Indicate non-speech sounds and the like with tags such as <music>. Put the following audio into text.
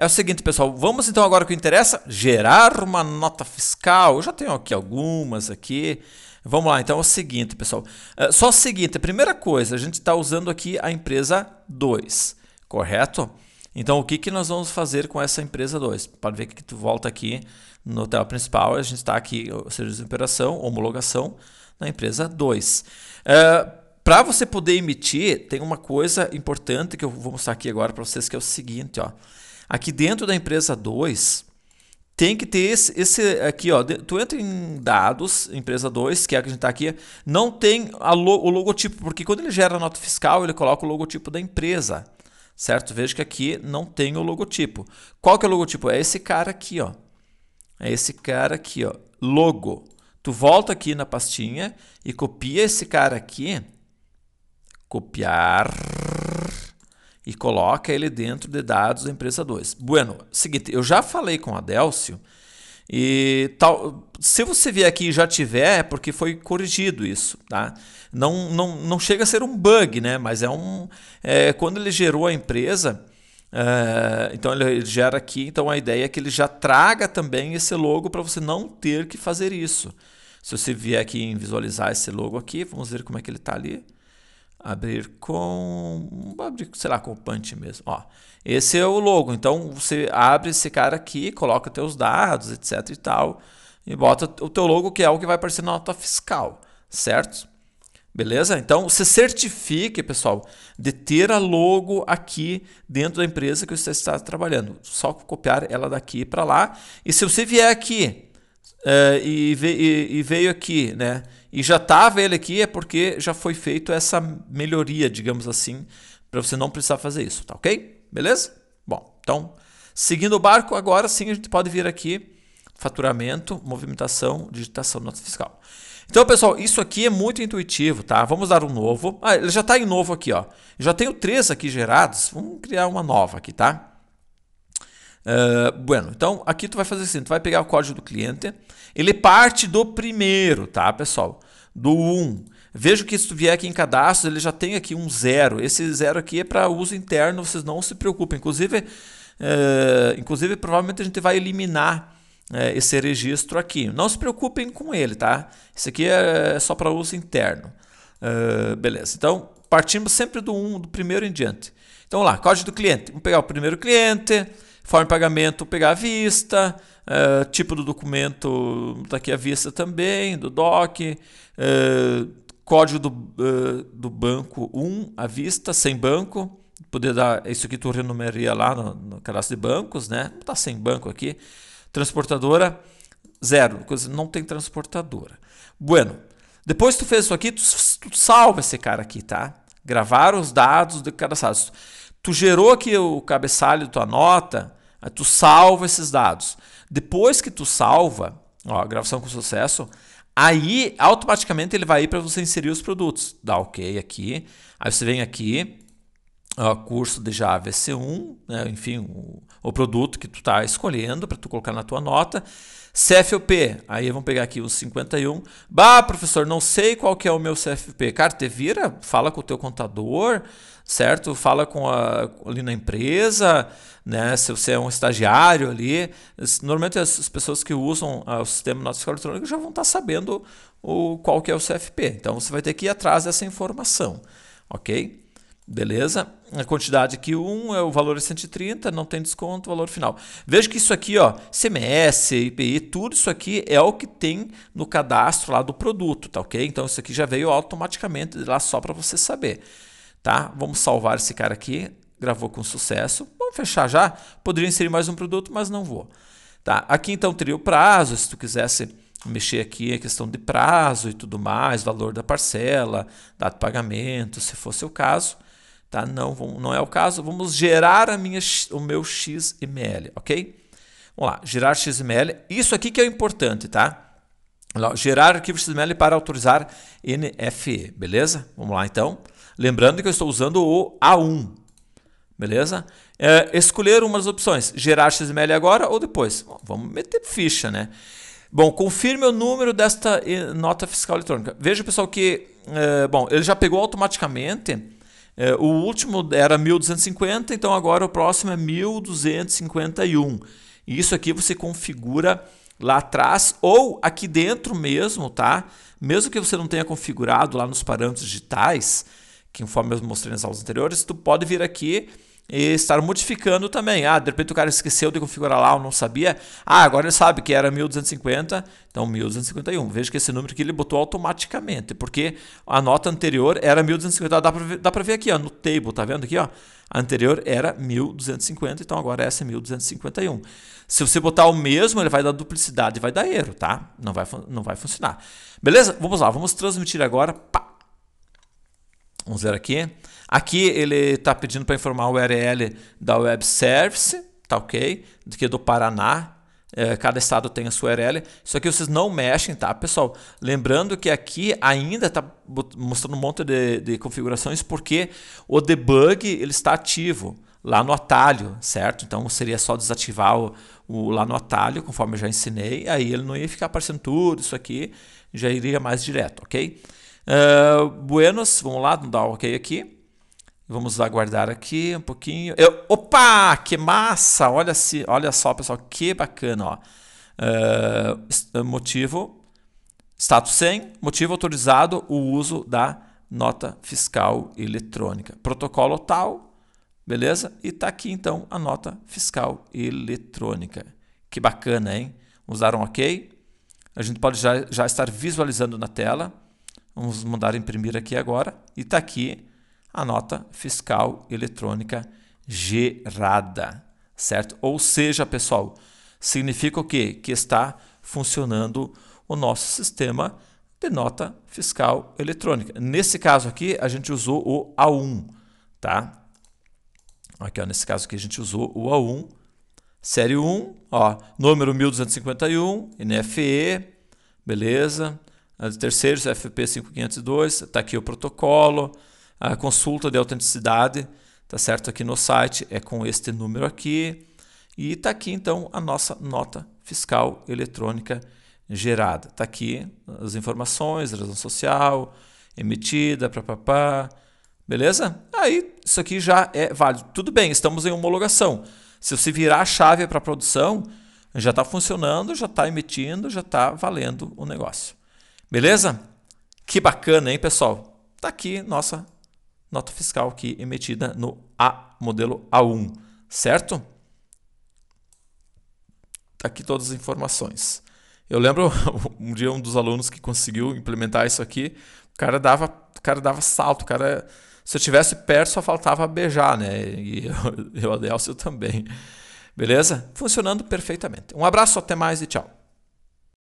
É o seguinte, pessoal, vamos então agora o que interessa, gerar uma nota fiscal. Eu já tenho aqui algumas aqui. Vamos lá, então é o seguinte, pessoal. É só o seguinte, A primeira coisa, a gente está usando aqui a empresa 2, correto? Então, o que, que nós vamos fazer com essa empresa 2? Pode ver que tu volta aqui no tela principal, a gente está aqui, serviço de operação, homologação, na empresa 2. É, para você poder emitir, tem uma coisa importante que eu vou mostrar aqui agora para vocês, que é o seguinte, ó. Aqui dentro da empresa 2, tem que ter esse, esse aqui, ó. Tu entra em dados, empresa 2, que é a que a gente está aqui, não tem lo, o logotipo, porque quando ele gera a nota fiscal, ele coloca o logotipo da empresa, certo? Veja que aqui não tem o logotipo. Qual que é o logotipo? É esse cara aqui, ó. É esse cara aqui, ó. Logo. Tu volta aqui na pastinha e copia esse cara aqui. Copiar e coloca ele dentro de dados da empresa 2. Bueno, seguinte, eu já falei com a Delcio e tal, se você vier aqui e já tiver, é porque foi corrigido isso, tá? Não, não, não chega a ser um bug, né? Mas é um. É, quando ele gerou a empresa, é, então ele gera aqui. Então a ideia é que ele já traga também esse logo para você não ter que fazer isso. Se você vier aqui em visualizar esse logo aqui, vamos ver como é que ele está ali abrir com, abrir, sei lá, com o punch mesmo. Ó, esse é o logo. Então você abre esse cara aqui, coloca teus dados, etc e tal, e bota o teu logo que é o que vai aparecer na nota fiscal, certo? Beleza? Então se certifique, pessoal, de ter a logo aqui dentro da empresa que você está trabalhando. Só copiar ela daqui para lá. E se você vier aqui uh, e, ve e, e veio aqui, né? e já estava tá ele aqui é porque já foi feito essa melhoria, digamos assim, para você não precisar fazer isso, tá ok? Beleza? Bom, então, seguindo o barco, agora sim a gente pode vir aqui, faturamento, movimentação, digitação, nota fiscal. Então, pessoal, isso aqui é muito intuitivo, tá? Vamos dar um novo. Ah, ele já está em novo aqui, ó. Já tenho três aqui gerados. Vamos criar uma nova aqui, tá? Uh, bueno, então aqui tu vai fazer assim, tu vai pegar o código do cliente, ele parte do primeiro, tá, pessoal? do 1. Vejo que se tu vier aqui em cadastro, ele já tem aqui um zero. Esse zero aqui é para uso interno, vocês não se preocupem. Inclusive, eh, inclusive provavelmente a gente vai eliminar eh, esse registro aqui. Não se preocupem com ele, tá? Isso aqui é só para uso interno. Eh, beleza, então partimos sempre do 1, do primeiro em diante. Então lá, código do cliente. Vamos pegar o primeiro cliente, forma de pagamento pegar à vista, uh, tipo do documento está aqui à vista também, do DOC, uh, código do, uh, do banco 1 à vista, sem banco, poder dar isso aqui tu renumeria lá no, no cadastro de bancos, né? está sem banco aqui. Transportadora zero, coisa não tem transportadora. Bueno, depois tu fez isso aqui, tu, tu salva esse cara aqui, tá? Gravar os dados de cadastrados. Tu gerou aqui o cabeçalho da tua nota, tu salva esses dados. Depois que tu salva, ó, gravação com sucesso, aí automaticamente ele vai ir para você inserir os produtos. Dá OK aqui. Aí você vem aqui, ah, curso de Java C1, né, enfim, o, o, produto que tu está escolhendo para tu colocar na tua nota. CFOP, aí vamos pegar aqui os 51. Bah, professor, não sei qual que é o meu CFP. Cara, te vira, fala com o teu contador, certo? Fala com a, ali na empresa, né? Se você é um estagiário ali. Normalmente as pessoas que usam uh, o sistema de nota eletrônica já vão estar tá sabendo o, qual que é o CFP. Então você vai ter que ir atrás dessa informação, ok? Beleza? A quantidade aqui, 1 um, é o valor é 130, não tem desconto, valor final. Veja que isso aqui, ó, CMS, IPI, tudo isso aqui é o que tem no cadastro lá do produto, tá ok? Então isso aqui já veio automaticamente lá só para você saber, tá? Vamos salvar esse cara aqui, gravou com sucesso. Vamos fechar já? Poderia inserir mais um produto, mas não vou. Tá? Aqui então teria o prazo, se tu quisesse mexer aqui a é questão de prazo e tudo mais, valor da parcela, data de pagamento, se fosse o caso. Tá? Não, não é o caso. Vamos gerar a minha, o meu XML, ok? Vamos lá, gerar XML. Isso aqui que é importante, tá? Gerar arquivo XML para autorizar NFE, beleza? Vamos lá então. Lembrando que eu estou usando o A1, beleza? É, escolher uma das opções, gerar XML agora ou depois. vamos meter ficha, né? Bom, confirme o número desta eh, nota fiscal eletrônica. Veja, pessoal, que... É, bom, ele já pegou automaticamente é, o último era 1250, então agora o próximo é 1251. E isso aqui você configura lá atrás ou aqui dentro mesmo, tá? Mesmo que você não tenha configurado lá nos parâmetros digitais, que conforme eu mostrei nas aulas anteriores, tu pode vir aqui e estar modificando também. Ah, de repente o cara esqueceu de configurar lá, ou não sabia. Ah, agora ele sabe que era 1250, então 1251. Veja que esse número que ele botou automaticamente, porque a nota anterior era 1250. Dá para pra ver aqui ó, no table, tá vendo aqui? Ó? A anterior era 1250, então agora essa é 1251. Se você botar o mesmo, ele vai dar duplicidade, vai dar erro, tá? Não vai, não vai funcionar. Beleza? Vamos lá, vamos transmitir agora. Pá Vamos ver aqui. Aqui ele está pedindo para informar o URL da web service, tá ok? Do que é do Paraná. É, cada estado tem a sua URL. Isso aqui vocês não mexem, tá, pessoal? Lembrando que aqui ainda está mostrando um monte de, de configurações porque o debug ele está ativo lá no atalho, certo? Então seria só desativar o, o, lá no atalho, conforme eu já ensinei, aí ele não ia ficar aparecendo tudo isso aqui, já iria mais direto, ok? Uh, buenos, vamos lá, vamos dar ok aqui. Vamos aguardar aqui um pouquinho. Eu, opa, que massa! Olha, se, olha só, pessoal, que bacana. Ó. Uh, motivo, status 100, motivo autorizado o uso da nota fiscal eletrônica. Protocolo tal, beleza? E está aqui então a nota fiscal eletrônica. Que bacana, hein? Vamos dar um ok. A gente pode já, já estar visualizando na tela. Vamos mandar imprimir aqui agora. E está aqui a nota fiscal eletrônica gerada, certo? Ou seja, pessoal, significa o quê? Que está funcionando o nosso sistema de nota fiscal eletrônica. Nesse caso aqui, a gente usou o A1, tá? Aqui, ó, nesse caso aqui, a gente usou o A1, série 1, ó, número 1251, NFE, beleza? de terceiros, FP 5502, está aqui o protocolo, a consulta de autenticidade, tá certo? Aqui no site é com este número aqui. E está aqui então a nossa nota fiscal eletrônica gerada. Está aqui as informações, razão social, emitida, papapá. Beleza? Aí isso aqui já é válido. Tudo bem, estamos em homologação. Se você virar a chave para produção, já está funcionando, já está emitindo, já está valendo o negócio. Beleza? Que bacana, hein, pessoal? Tá aqui nossa nota fiscal aqui emitida no A, modelo A1, certo? Tá aqui todas as informações. Eu lembro <laughs> um dia um dos alunos que conseguiu implementar isso aqui, o cara dava, o cara dava salto, o cara se eu tivesse perto só faltava beijar, né? E <laughs> eu, eu Adelcio também. Beleza? Funcionando perfeitamente. Um abraço, até mais e tchau.